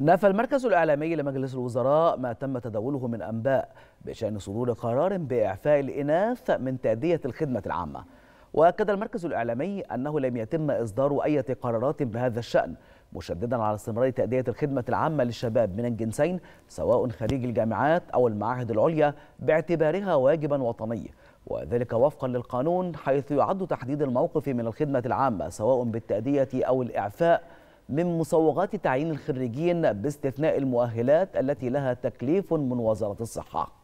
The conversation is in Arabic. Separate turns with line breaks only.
نفى المركز الإعلامي لمجلس الوزراء ما تم تداوله من أنباء بشأن صدور قرار بإعفاء الإناث من تأدية الخدمة العامة وأكد المركز الإعلامي أنه لم يتم إصدار أي قرارات بهذا الشأن مشددا على استمرار تأدية الخدمة العامة للشباب من الجنسين سواء خريج الجامعات أو المعاهد العليا باعتبارها واجبا وطني وذلك وفقا للقانون حيث يعد تحديد الموقف من الخدمة العامة سواء بالتأدية أو الإعفاء من مصوغات تعيين الخريجين باستثناء المؤهلات التي لها تكليف من وزارة الصحة